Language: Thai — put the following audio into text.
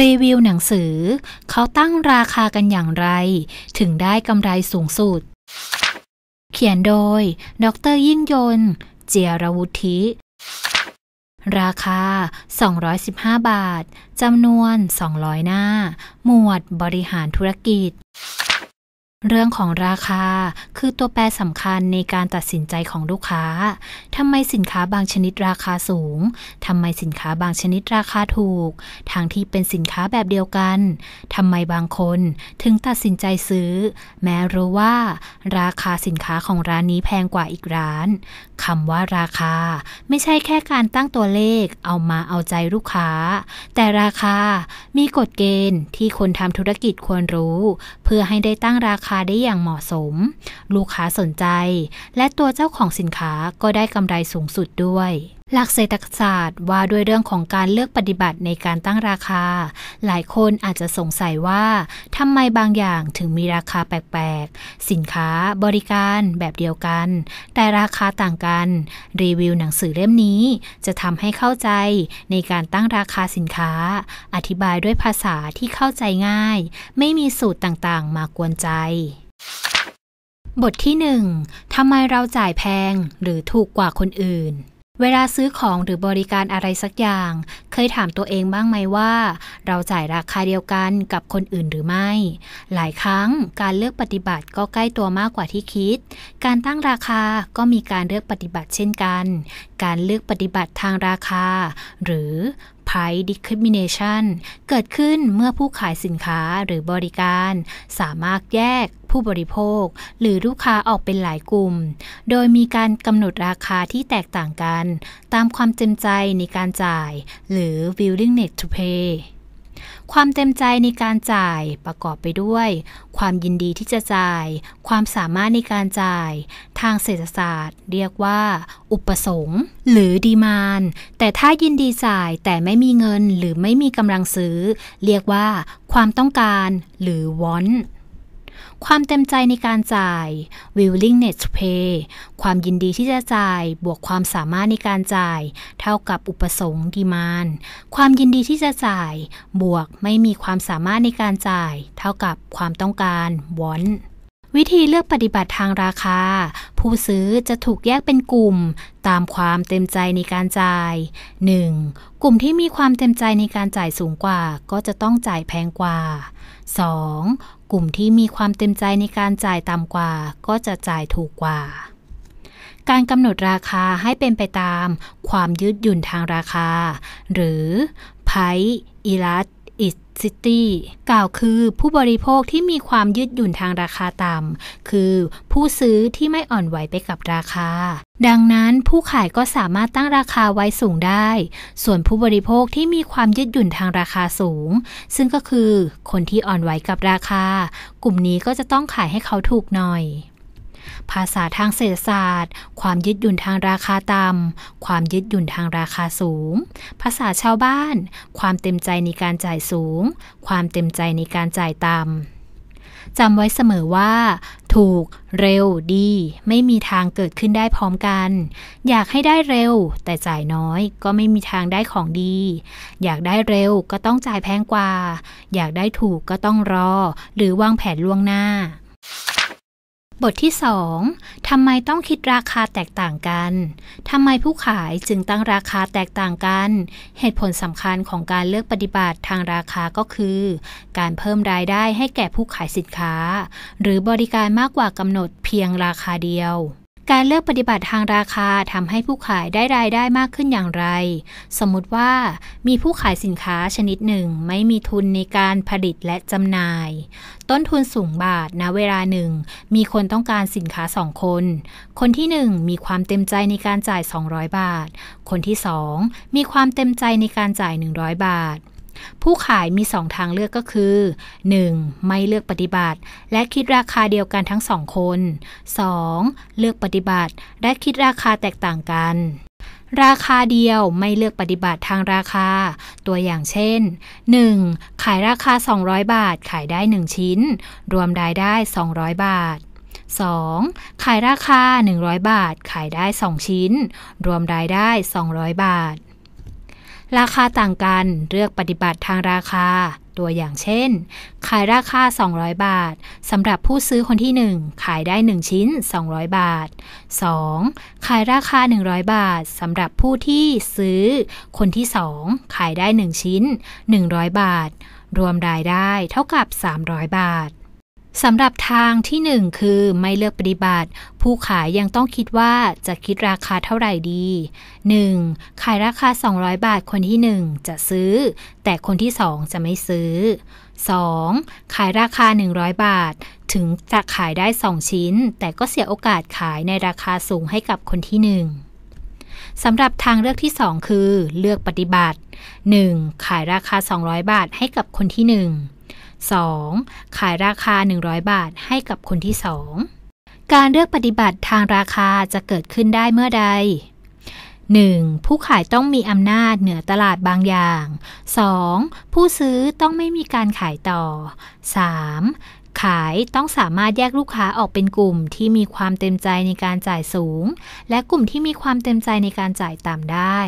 รีวิวหนังสือเขาตั้งราคากันอย่างไรถึงได้กำไรสูงสุด เขียนโดยดรยิ่งยนต์ เจียรวุธิราคา 215 บาทจำนวน 200 หน้า หมวดบริหารธุรกิจเรื่องของราคาคือตัวแปรสำคัญในการตัดสินใจของลูกค้า ทำไมสินค้าบางชนิดราคาสูงทำไมสินค้าบางชนิดราคาถูกทางที่เป็นสินค้าแบบเดียวกันทำไมบางคนถึงตัดสินใจซื้อ แม้รู้ว่า ราคาสินค้าของร้านนี้แพงกว่าอีกร้าน คำว่าราคาไม่ใช่แค่การตั้งตัวเลขเอามาเอาใจลูกค้า แต่ราคามีกฎเกณฑ์ที่คนทำธุรกิจควรรู้ เพื่อให้ได้ตั้งราคาาได้อย่างเหมาะสม ลูกค้าสนใจ และตัวเจ้าของสินค้าก็ได้กำไรสูงสุดด้วยหลักเศรษฐศาสตร์ว่าด้วยเรื่องของการเลือกปฏิบัติในการตั้งราคา หลายคนอาจจะสงสัยว่าทำไมบางอย่างถึงมีราคาแปลกๆ สินค้า บริการแบบเดียวกัน แต่ราคาต่างกัน รีวิวหนังสือเล่มนี้จะทำให้เข้าใจในการตั้งราคาสินค้า อธิบายด้วยภาษาที่เข้าใจง่าย ไม่มีสูตรต่างๆมากวนใจ บทที่1ทำไมเราจ่ายแพงหรือถูกกว่าคนอื่นเวลาซื้อของหรือบริการอะไรสักอย่าง เคยถามตัวเองบ้างไหมว่า เราจ่ายราคาเดียวกันกับคนอื่นหรือไม่ หลายครั้งการเลือกปฏิบัติก็ใกล้ตัวมากกว่าที่คิด การตั้งราคาก็มีการเลือกปฏิบัติเช่นกัน การเลือกปฏิบัติทางราคา หรือ Price Discrimination เกิดขึ้นเมื่อผู้ขายสินค้าหรือบริการ สามารถแยกผู้บริโภค หรือลูกค้าออกเป็นหลายกลุ่ม โดยมีการกำหนดราคาที่แตกต่างกัน ตามความเต็มใจในการจ่าย หรือ willingness to pay ความเต็มใจในการจ่ายประกอบไปด้วย ความยินดีที่จะจ่าย ความสามารถในการจ่าย ทางเศรษฐศาสตร์ เรียกว่า อุปสงค์หรือดีมานแต่ถ้ายินดีจ่ายแต่ไม่มีเงินหรือไม่มีกำลังซื้อ เรียกว่า ความต้องการ หรือวอนความเต็มใจในการจ่าย willingness to pay ความยินดีที่จะจ่ายบวกความสามารถในการจ่าย เท่ากับอุปสงค์ demand ความยินดีที่จะจ่าย บวกไม่มีความสามารถในการจ่าย เท่ากับความต้องการ want วิธีเลือกปฏิบัติทางราคา ผู้ซื้อจะถูกแยกเป็นกลุ่ม ตามความเต็มใจในการจ่าย 1. กลุ่มที่มีความเต็มใจในการจ่ายสูงกว่าก็จะต้องจ่ายแพงกว่า 2. กลุ่มที่มีความเต็มใจในการจ่ายต่ำกว่าก็จะจ่ายถูกกว่า การกำหนดราคาให้เป็นไปตามความยืดหยุ่นทางราคา หรือไพอิลัสซิตี้กล่าวคือผู้บริโภคที่มีความยืดหยุ่นทางราคาต่ำคือผู้ซื้อที่ไม่อ่อนไหวไปกับราคา ดังนั้นผู้ขายก็สามารถตั้งราคาไว้สูงได้ ส่วนผู้บริโภคที่มีความยืดหยุ่นทางราคาสูง ซึ่งก็คือคนที่อ่อนไหวกับราคา กลุ่มนี้ก็จะต้องขายให้เขาถูกหน่อยภาษาทางเศรษฐศาสตร์ ความยืดหยุ่นทางราคาต่ำ ความยืดหยุ่นทางราคาสูง ภาษาชาวบ้าน ความเต็มใจในการจ่ายสูง ความเต็มใจในการจ่ายต่ำ จำไว้เสมอว่า ถูก เร็ว ดี ไม่มีทางเกิดขึ้นได้พร้อมกัน อยากให้ได้เร็ว แต่จ่ายน้อยก็ไม่มีทางได้ของดี อยากได้เร็วก็ต้องจ่ายแพงกว่า อยากได้ถูกก็ต้องรอ หรือวางแผนล่วงหน้าบทที่2ทำไมต้องคิดราคาแตกต่างกัน ทำไมผู้ขายจึงตั้งราคาแตกต่างกัน เหตุผลสำคัญของการเลือกปฏิบัติทางราคาก็คือ การเพิ่มรายได้ให้แก่ผู้ขายสินค้า หรือบริการมากกว่ากำหนดเพียงราคาเดียวการเลือกปฏิบัติทางราคาทำให้ผู้ขายได้รายได้มากขึ้นอย่างไร สมมติว่า มีผู้ขายสินค้าชนิดหนึ่งไม่มีทุนในการผลิตและจำหน่าย ต้นทุนสูงบาท ณ เวลาหนึ่ง มีคนต้องการสินค้าสองคน คนที่ 1 มีความเต็มใจในการจ่าย 200 บาท คนที่ 2 มีความเต็มใจในการจ่าย 100 บาทผู้ขายมี 2 ทางเลือกก็คือ 1. ไม่เลือกปฏิบัติและคิดราคาเดียวกันทั้งสองคน 2. เลือกปฏิบัติและคิดราคาแตกต่างกัน ราคาเดียวไม่เลือกปฏิบัติทางราคา ตัวอย่างเช่น 1. ขายราคา 200 บาทขายได้ 1 ชิ้น รวมรายได้ 200 บาท 2. ขายราคา 100 บาทขายได้ 2 ชิ้น รวมรายได้ 200 บาทราคาต่างกันเลือกปฏิบัติทางราคา ตัวอย่างเช่น ขายราคา200 บาทสำหรับผู้ซื้อคนที่ 1 ขายได้1ชิ้น200 บาท 2. ขายราคา100 บาทสำหรับผู้ที่ซื้อ คนที่ 2 ขายได้1ชิ้น100 บาท รวมรายได้เท่ากับ 300 บาทสำหรับทางที่ 1 คือไม่เลือกปฏิบัติ ผู้ขายยังต้องคิดว่าจะคิดราคาเท่าไหร่ดี 1. ขายราคา 200 บาทคนที่ 1 จะซื้อ แต่คนที่ 2 จะไม่ซื้อ 2. ขายราคา 100 บาท ถึงจะขายได้ 2 ชิ้น แต่ก็เสียโอกาสขายในราคาสูงให้กับคนที่ 1 สำหรับทางเลือกที่ 2 คือเลือกปฏิบัติ 1. ขายราคา 200 บาทให้กับคนที่ 1 2. ขายราคา 100 บาทให้กับคนที่ 2 การเลือกปฏิบัติทางราคาจะเกิดขึ้นได้เมื่อใด 1. ผู้ขายต้องมีอำนาจเหนือตลาดบางอย่าง 2. ผู้ซื้อต้องไม่มีการขายต่อ 3. ขายต้องสามารถแยกลูกค้าออกเป็นกลุ่มที่มีความเต็มใจในการจ่ายสูง และกลุ่มที่มีความเต็มใจในการจ่ายต่ำได้